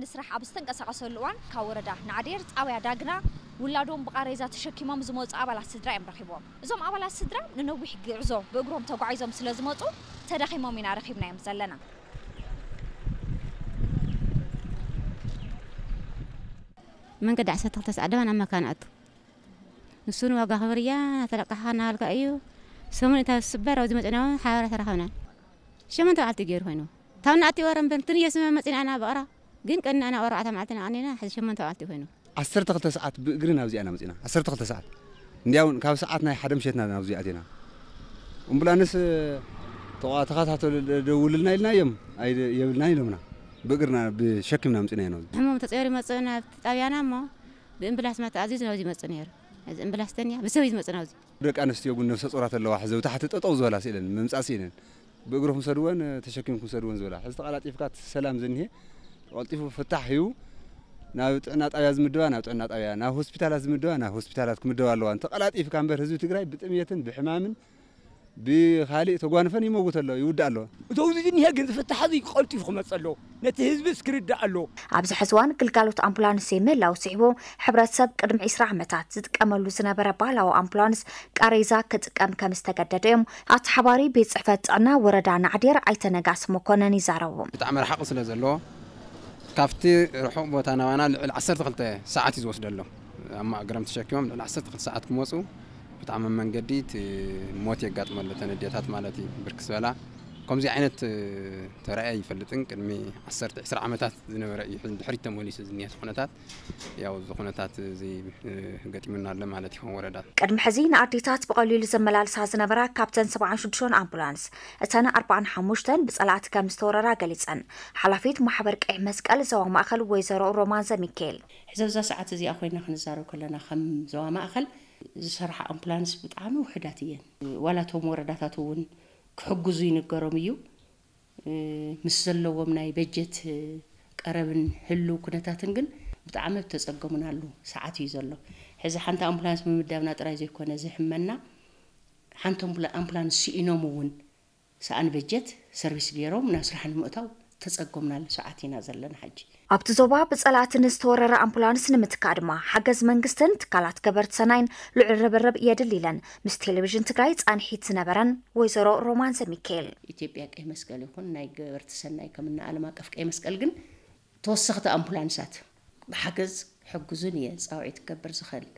ንስራሕ ኣብ ዝተንቀሳቐሰሉ እዋን ካብ ወረዳ ንዓዴር ጣብያ ዳግና ውላዶም ብቃሬዛ ተሸኪሞም ዝመፁ ኣባላት ስድራ እዮም ረኪቦም እዞም ኣባላት ስድራ ንነዊሕ ጉዕዞ ብእግሮም ተጓዒዞም ስለ ዝመፁ ተዳኺሞም ኢና ረኪብናዮም ዘለና መንገዲ 12 ሰዓት ድማ ናብ መካን ኣቱ ንሱ ንዋጋ ክብርያ ናተለቃሓ እናበልካ እዩ ሰሙን እታ ስበር ኣብዚ መፅና ሓበራ ተረኸብና ሸመንተ በዓልቲ ገይሩ ኮይኑ ታብ ንኣቲ ወረንብንትን እየ ስመ መፅና ኢና በቕራ جن كنا أنا أورعة تمعتنا عنينا حس شو ما أنت عالتي فينو عسر ساعات بقرنا أوزي أنا مزينا عسر تقتل ساعات نياون كاب ساعاتنا حدا مشيتنا أوزي أتينا ومبلا نس طوعة تقطع تقول دول لنا لنا يوم أي يوم لنا يومنا بقرنا بشكلنا مزينا ينوز هم متصير مزينا أنا ما بنبلا سمعت عزيز نوزي مزينا إذا بلا استنيا بس هو يزمن أوزي بدك أنا استيو بقول نفس صورة اللي واحد زو تحت تطوز ولا سيلن من مساسينن بقرهم سدوان تشكيم كم زولا حزت على تيفكات سلام زنيه ولطيف فتح يو ناو تنا طابيا زمدوا ناو تنا طابيا ناو هوسبيتال زمدوا ناو هوسبيتالات كمدوا لو انت قلاطيف كان بر حزب تيغراي بطميتن بحمامن بخالي تغوانفن يموت الله يود الله تو زيد نيا غنز فتح هذه قلطيف خمصلو نت حزب سكرد الله ابز حسوان كل قالوت امبلانس يمل لو سيبو حبرت سب قدم 10 عمتات تتقملو سنبر بالاو امبلانس قريزا كتقم كمستجددهم اتحباري بيصفط انا وردان عدير ايتنغاس مكونن يزارو بتعمل حق سلازلو ካብቲ ርሑቕ ቦታ ናባና ልዕሊ 12 ሰዓት እዩ ዝወስደሎም ኣብ ማእገሮም ተሸኪሞም ልዕሊ 12 ሰዓት ክመፁ ብጣዕሚ መንገዲ እቲ ሞት የጋጥመሉ ተነድታት ማለት እዩ ብርክ ዝበላ ከምዚ ዓይነት ተረኣየ ኣይፈልጥን ቅድሚ 12 ዓመታት ዝነበረ እዩ ድሕሪት ተመሊሱ ዝኒሄት ኩነታት ያው እዚ ኩነታት እዚ ገጢሙና ኣሎ ማለት ይኹን ወረዳት ቅድሚ ሕዚ ንኣዴታት ብቐሊሉ ዘመላልሳ ዝነበራ ካብተን 76 ኣምቡላንስ እተን 45 ብፀላእቲ ከም ዝተወረራ ገሊፀን ሓላፊት ማሕበር ቀይሕ መስቀል ዞባ ማእኸል ወይዘሮ ሮማን ዘሚካኤል ሕዘብዛ ሰዓት እዚኣ ኮይና ክንዛረብ ከለና ከም ዞባ ማእኸል ዝሰርሓ ኣምቡላንስ ብጣዕሚ ውሕዳት እየን ዋላ እቶም ወረዳታት እውን ክሕግዙ ይንገሮም እዩ ምስ ዘለዎም ናይ በጀት ቀረብን ህልው ኩነታትን ግን ብጣዕሚ ተፀገሙን ኣሉ ሰዓት እዩ ዘሎ ሕዚ ሓንቲ ኣምቡላንስ ምምዳብና ጥራይ ዘይኮነ ዝሕመና ሓንቲ ኣምቡላንስ ስኢኖም እውን ሰኣን በጀት ሰርቪስ ገይሮም ናብ ስራሕ ንምእታው ተፀጎምናን ሰዓት ኢና ዘለና ሕጂ ኣብቲ ዞባ ብፀላእትን ዝተወረረ ኣምቡላንስ ንምትካ ድማ ሓገዝ መንግስትን ትካላት ገበርቲ ሰናይን ልዑል ርብርብ የድል ኢለን ምስ ቴሌቭዥን ትግራይ ፃንሒት ዝነበረን ወይዘሮ ሮማን ዘሚካኤል ኢትዮጵያ ቀይ መስቀል ይኹን ናይ ገበርቲ ሰናይ ከምና ዓለም ኣቀፍ ቀይ መስቀል ግን ተወሰኽቲ ኣምቡላንሳት ብሓገዝ ሕጉዝን እየ ፃውዒ ትገብር ዝኽእል